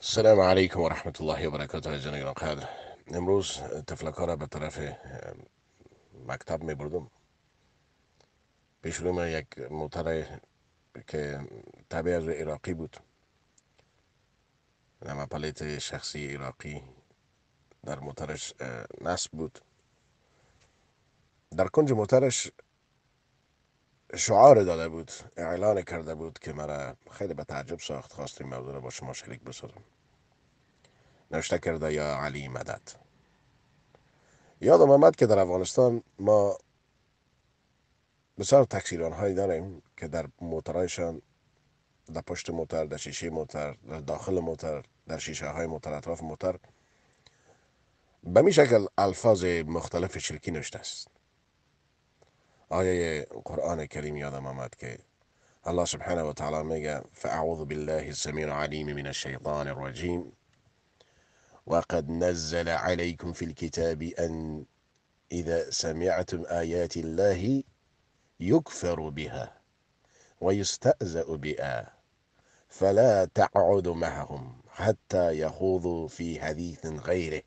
السلام عليكم ورحمة الله وبركاته جنگ خیر امروز طفلکا را به طرف مکتب می بردم پیش روم یک موتر که طبعی از عراقی بود نما پلیت شخصی عراقی در موترش نصب بود در کنج موترش شعار داده بود اعلان کرده بود که مرا خیلی به تعجب ساخت خواستیم این موضوع با شما شریک بسازم نوشته کرده یا علی مدد یادم آمد که در افغانستان ما بسیار تکسیران هایی داریم که در موترهایشان در پشت موتر در شیشه موتر در داخل موتر در شیشه های موتر اطراف موتر به می شکل الفاظ مختلف شرکی نوشته است آية قرآن الكريم يا ممات كي الله سبحانه وتعالى ميجا فأعوذ بالله السميع العليم من الشيطان الرجيم وقد نزل عليكم في الكتاب أن إذا سمعتم آيات الله يكفر بها ويستأزأ بها فلا تعود معهم حتى يخوضوا في حديث غيره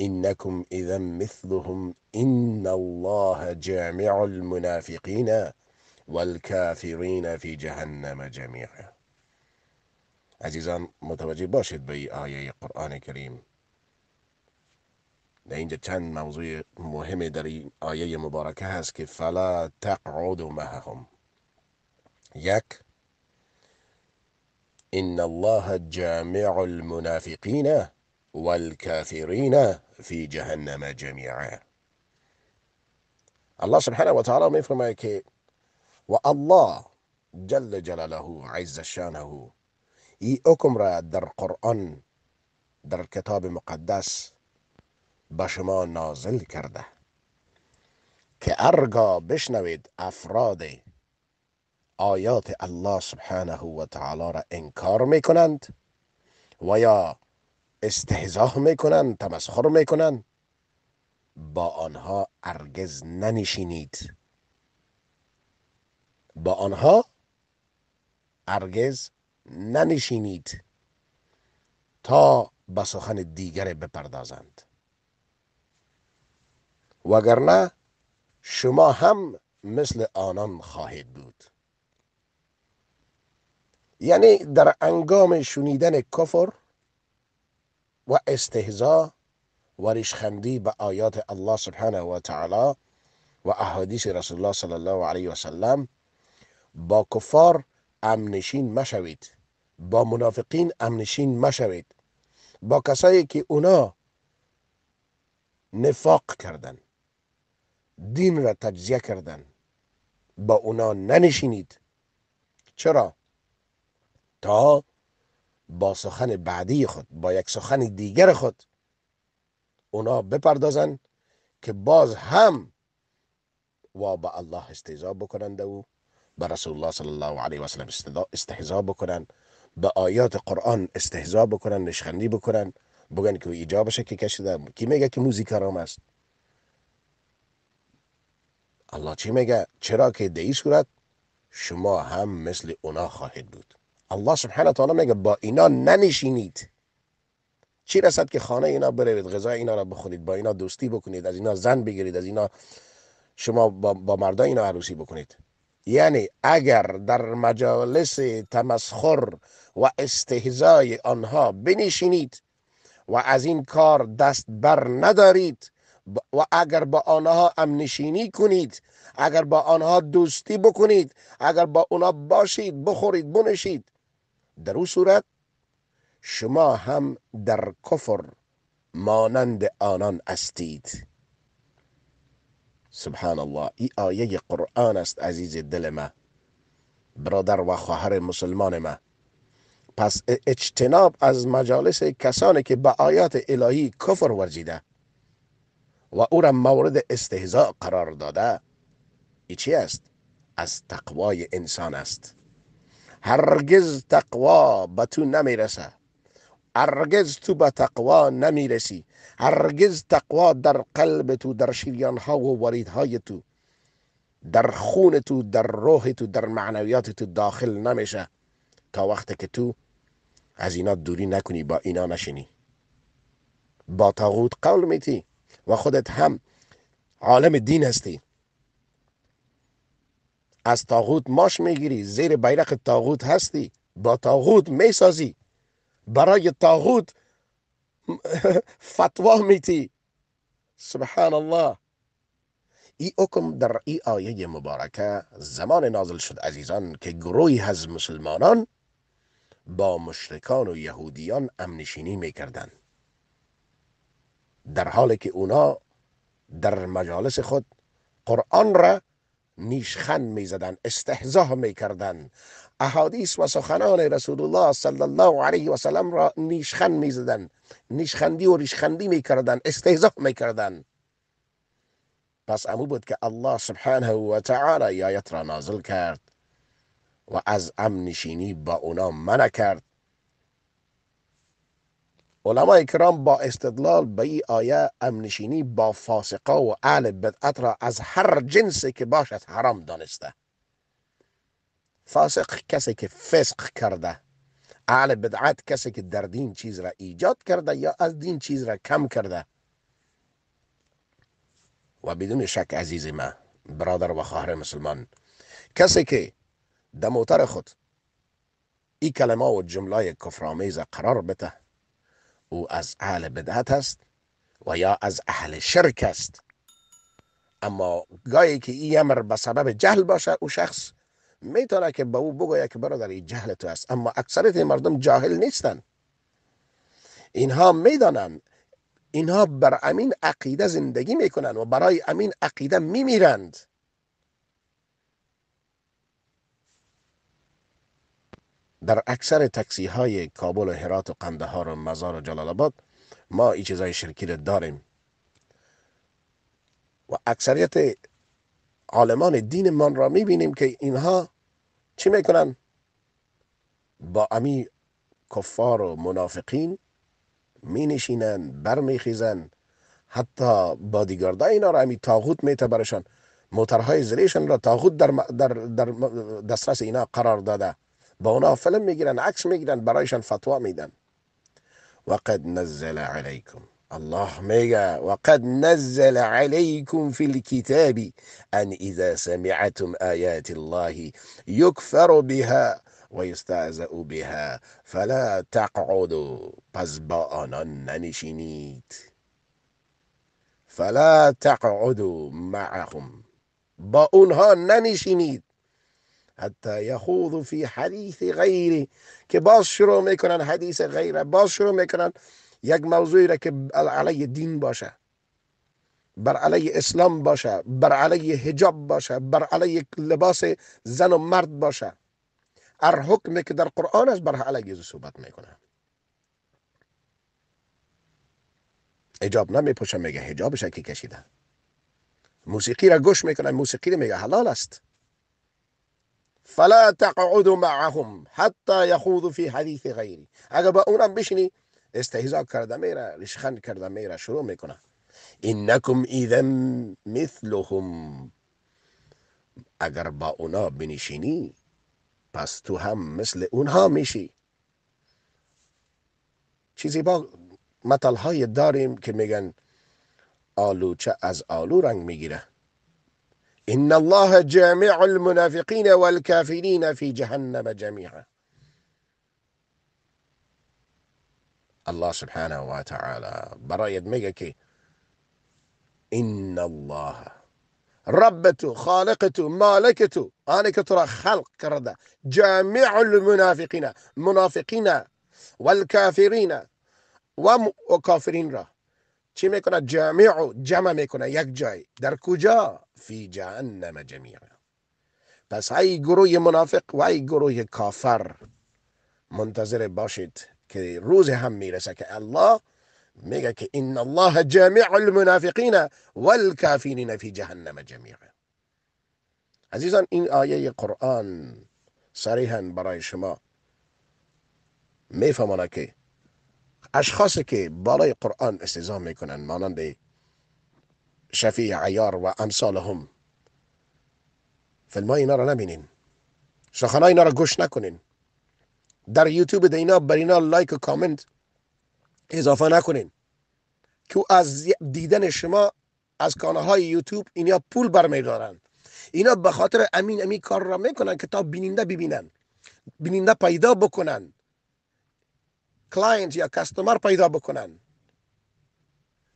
إنكم إذا مثلهم إن الله جامع المنافقين والكافرين في جهنم جميعا عزيزان متوجه باشد بي آية آیه قرآن کریم در اینجا چند موضوع مهم در این آیه مبارکه هست که فلا تقعد معهم یک ان الله جامع المنافقین والكافرين في جهنم جميعا. الله سبحانه وتعالى من made والله و الله جل جلاله عز شانه ای حکم را در قرآن در کتاب مقدس به شما نازل کرده که ارگا بشنوید افراد آیات الله سبحانه و تعالی را انکار میکنند و یا استهزا میکنند تمسخر میکنند با آنها ارگز ننشینید با آنها ارگز ننشینید تا به سخن دیگر بپردازند وگرنه شما هم مثل آنان خواهید بود یعنی در انگام شنیدن کفر و استهزا و ریشخندی به آیات الله سبحانه و تعالی و احادیث رسول الله صلی الله علیه و سلم با کفار امنشین مشوید با منافقین امنشین مشوید با کسایی که اونا نفاق کردن دین را تجزیه کردن با اونا ننشینید چرا؟ تا با سخن بعدی خود با یک سخن دیگر خود اونا بپردازن که باز هم و به الله استهزا بکنند و به رسول الله صلی الله علیه و سلم استهزا بکنند به آیات قرآن استهزا بکنند نشخندی بکنند بگن که ایجابش که کشیده کی میگه که کرام است الله چی میگه چرا که دهی صورت شما هم مثل اونا خواهید بود الله سبحانه تعالی میگه با اینا ننشینید چی رسد که خانه اینا بروید غذا اینا را بخورید با اینا دوستی بکنید از اینا زن بگیرید از اینا شما با, مردای اینا عروسی بکنید یعنی اگر در مجالس تمسخر و استهزای آنها بنشینید و از این کار دست بر ندارید و اگر با آنها امنشینی کنید اگر با آنها دوستی بکنید اگر با اونا باشید بخورید بنشید در او صورت شما هم در کفر مانند آنان استید سبحان الله ای آیه قرآن است عزیز دل ما برادر و خواهر مسلمان ما پس اجتناب از مجالس کسانی که به آیات الهی کفر ورزیده و او را مورد استهزاء قرار داده ای چی است از تقوای انسان است هرگز تقوا به تو نمیرسه هرگز تو به تقوا نمیرسی هرگز تقوا در قلب تو در شریان ها و های تو در خون تو در روح تو در معنویات تو داخل نمیشه تا وقتی که تو از اینا دوری نکنی با اینا نشینی با تاغوت قول میتی و خودت هم عالم دین هستی از تاغوت ماش میگیری زیر بیرق تاغوت هستی با تاغوت میسازی برای تاغوت فتوا میتی سبحان الله ای حکم در ای آیه مبارکه زمان نازل شد عزیزان که گروهی از مسلمانان با مشرکان و یهودیان امنشینی میکردند در حالی که اونا در مجالس خود قرآن را نیشخن میزدند استهزا کردن احادیث و سخنان رسول الله صلی الله علیه و سلم را نیشخن میزدند نیشخندی و ریشخندی میکردن استهزا کردن پس امو بود که الله سبحانه و تعالی یایت را نازل کرد و از امن نشینی با اونا منع کرد علمای کرام با استدلال به این آیه امنشینی با فاسقا و اهل بدعت را از هر جنسی که باشد حرام دانسته فاسق کسی که فسق کرده اهل بدعت کسی که در دین چیز را ایجاد کرده یا از دین چیز را کم کرده و بدون شک عزیز ما برادر و خواهر مسلمان کسی که دموتر خود این کلمه و جمله کفرامیز قرار بده او از اهل بدعت است و یا از اهل شرک است اما گاهی که این امر به سبب جهل باشه او شخص میتونه که به او بگوید که برادر این جهل تو است اما اکثریت مردم جاهل نیستند اینها میدانند اینها بر امین عقیده زندگی میکنند و برای امین عقیده میمیرند در اکثر تاکسی های کابل و هرات و قندهار و مزار و جلال آباد ما این چیزای شرکی رو داریم و اکثریت عالمان دین من را میبینیم که اینها چی میکنن با امی کفار و منافقین می نشینن برمیخیزن حتی بادیگاردا اینا را امی تاغوت می برشان موترهای زریشان را تاغوت در, در, در دسترس اینا قرار داده اونا فلم میگیرن عکس میگیرن برایشان فتوا میدن وقد نزل عليكم الله میگه وقد نزل عليكم في الكتاب أن إذا سمعتم آيات الله يكفر بها ويستهزأ بها فلا تقعدوا پس با آنان ننشینید فلا تقعدوا معهم با اونها ننشینید حتی یخوض فی حدیث غیری که باز شروع میکنن حدیث غیره باز شروع میکنن یک موضوعی را که علی دین باشه بر علی اسلام باشه بر علی حجاب باشه بر علی لباس زن و مرد باشه ار حکمی که در قرآن است بر علی یزو صحبت میکنه حجاب نمیپوشه میگه حجابش کی کشیده موسیقی را گوش میکنه موسیقی را میگه حلال است فلا تقعد معهم حتی یخوض فی حدیث غیری اگر با اونم بشینی استهزا کرده میره ریشخند کرده میره شروع میکنه انکم اذا مثلهم اگر با اونا بنشینی پس تو هم مثل اونها میشی چیزی با مطلهای داریم که میگن آلوچه از آلو رنگ میگیره إن الله جامع المنافقين والكافرين في جهنم جميعا الله سبحانه وتعالى برأي يدمجك إن الله ربته خالقته مالكته أنا كترى خلق كردا جامع المنافقين منافقين والكافرين وكافرين را چی میکنه جامع جمع میکنه یک جای در کجا فی جهنم جمیعا پس ای گروه منافق و ای گروه کافر منتظر باشید که روز هم میرسه که الله میگه که ان الله جامع المنافقین والکافرین فی جهنم جمیعا عزیزان این آیه قرآن صریحا برای شما میفهمانه که اشخاصی که بالای قرآن استزام میکنن مانند شفیع عیار و امثالهم فیلم اینا را نبینین سخن اینا را گوش نکنین در یوتیوب ده اینا بر اینا لایک و کامنت اضافه نکنین که از دیدن شما از کانه های یوتیوب اینا پول برمیدارن اینا به خاطر امین امین کار را میکنن که تا بیننده ببینن بیننده پیدا بکنن کلاینت یا کستمر پیدا بکنن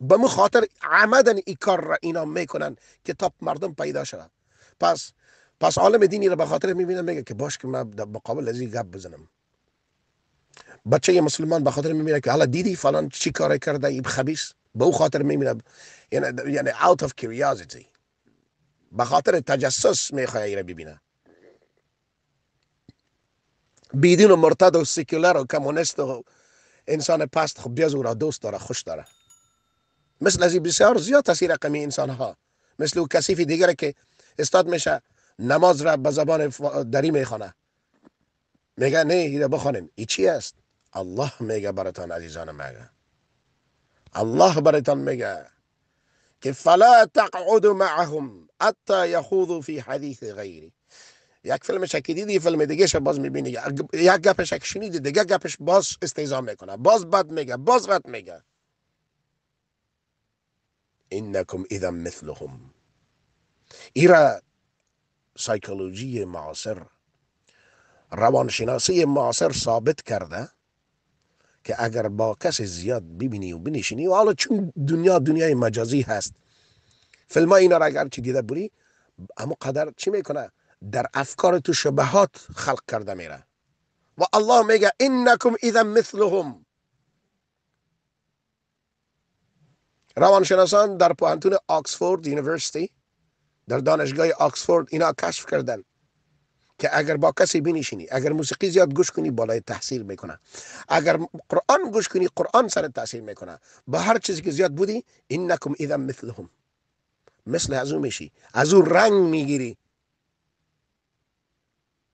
به مو خاطر عمدن این کار را اینا میکنن که تا مردم پیدا شده پس پس عالم دینی را به خاطر میبینه میگه که باش که من مقابل از گپ بزنم بچه مسلمان به خاطر میبینه که حالا دیدی فلان چی کار کرده این خبیث به او خاطر میبینه یعنی یعنی out of curiosity به خاطر تجسس میخواه را ببینه بیدین و مرتد و سیکولر و کمونست و انسان پست خب بیاز او را دوست داره خوش داره مثل از بسیار زیاد تسی رقمی انسان ها مثل او کسیفی دیگره که استاد میشه نماز را به زبان دری میخونه میگه نه ایده بخونیم. ای چی است الله میگه براتان عزیزان مگه الله براتان میگه که فلا تقعد معهم حتی یخوضوا فی حدیث غیره یک فیلم شکی دیدی فیلم دیگه باز میبینی یک گپش یک شنیدی دیگه گپش باز استیزا میکنه باز بد میگه باز بد میگه انکم اذا مثلهم ایرا سایکولوژی معاصر روانشناسی معاصر ثابت کرده که اگر با کسی زیاد ببینی و بنشینی و حالا چون دنیا دنیای مجازی هست فیلم اینا را اگر چی دیده بری اما قدر چی میکنه در افکار تو شبهات خلق کرده میره و الله میگه انکم اذا مثلهم روانشناسان در پوهنتون آکسفورد یونیورسیتی در دانشگاه آکسفورد اینا کشف کردن که اگر با کسی بنشینی اگر موسیقی زیاد گوش کنی بالای تحصیل میکنه اگر قرآن گوش کنی قرآن سر تحصیل میکنه با هر چیزی که زیاد بودی انکم اذا مثلهم مثل از او میشی از او رنگ میگیری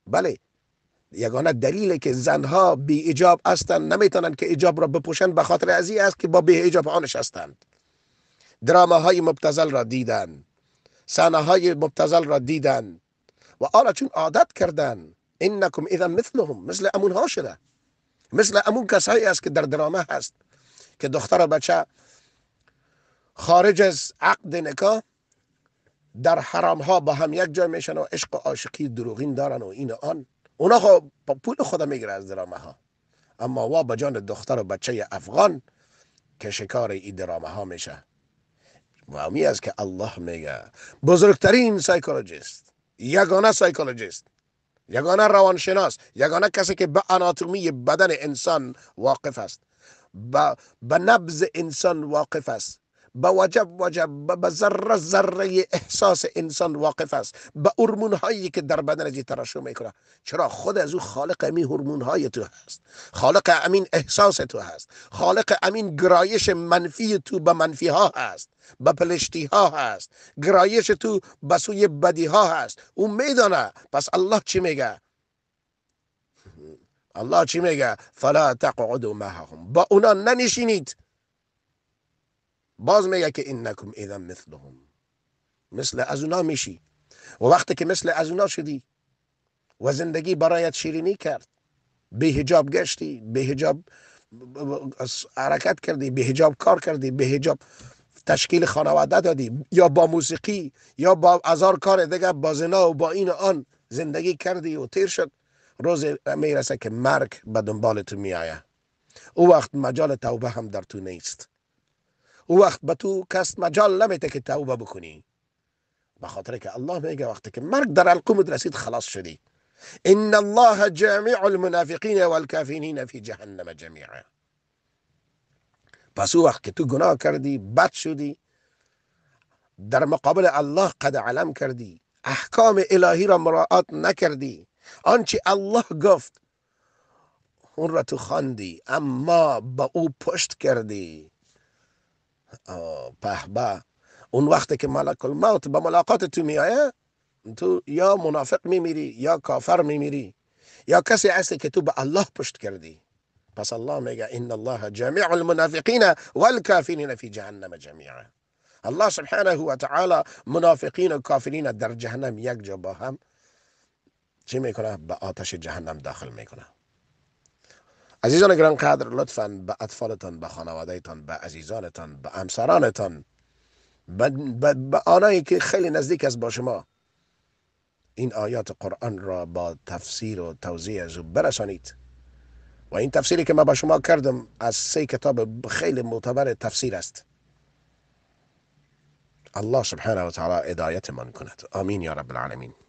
بله یگانه دلیل که زنها بی اجاب هستند نمیتونند که ایجاب را بپوشند به خاطر ازی است که با بی آنش هستند درامه های مبتزل را دیدند صحنه های مبتزل را دیدند و آلا چون عادت کردند انکم اذا مثلهم مثل امون ها شده مثل امون کسایی است که در درامه هست که دختر و بچه خارج از عقد نکاح در حرام ها با هم یک جای میشن و عشق و عاشقی دروغین دارن و این و آن اونا خب پول خدا میگیره از درامه ها اما وا به جان دختر و بچه افغان که شکار این درامه ها میشه و امی است که الله میگه بزرگترین سایکولوژیست یگانه سایکولوژیست یگانه روانشناس یگانه کسی که به آناتومی بدن انسان واقف است به نبض انسان واقف است به وجب وجب به ذره ذره احساس انسان واقف است به هورمون هایی که در بدن از ترشح میکنه چرا خود از او خالق می هورمون های تو هست خالق امین احساس تو هست خالق امین گرایش منفی تو به منفی ها هست به پلشتی ها هست گرایش تو به سوی بدی ها هست او میدانه پس الله چی میگه الله چی میگه فلا تقعدوا معهم با اونا ننشینید باز میگه که انکم اذا مثلهم مثل از اونا میشی و وقتی که مثل از اونا شدی و زندگی برایت شیرینی کرد به هجاب گشتی به هجاب حرکت کردی به هجاب کار کردی به هجاب تشکیل خانواده دادی یا با موسیقی یا با ازار کار دیگه با زنا و با این آن زندگی کردی و تیر شد روز میرسه که مرگ به دنبال تو آیا او وقت مجال توبه هم در تو نیست او وقت به تو کس مجال نمیده که توبه بکنی به خاطر که الله میگه وقتی که مرگ در القومت رسید خلاص شدی ان الله جامع المنافقین والکافرین فی جهنم جمیعا پس او وقت که تو گناه کردی بد شدی در مقابل الله قد علم کردی احکام الهی را مراعات نکردی آنچه الله گفت اون را تو خواندی اما به او پشت کردی پهبه اون وقت که ملک الموت به ملاقات تو میایه تو یا منافق میمیری یا کافر میمیری یا کسی هستی که تو به الله پشت کردی پس الله میگه ان الله جمیع المنافقین والکافرین فی جهنم جمیعا الله سبحانه و تعالی منافقین و کافرین در جهنم یک جا با هم چی میکنه به آتش جهنم داخل میکنه عزیزان گران قدر لطفا به اطفالتان به خانوادهتان به عزیزانتان به همسرانتان به آنایی که خیلی نزدیک است با شما این آیات قرآن را با تفسیر و توضیح از برسانید و این تفسیری که ما با شما کردم از سه کتاب خیلی معتبر تفسیر است الله سبحانه و تعالی ادایت من کند آمین یا رب العالمین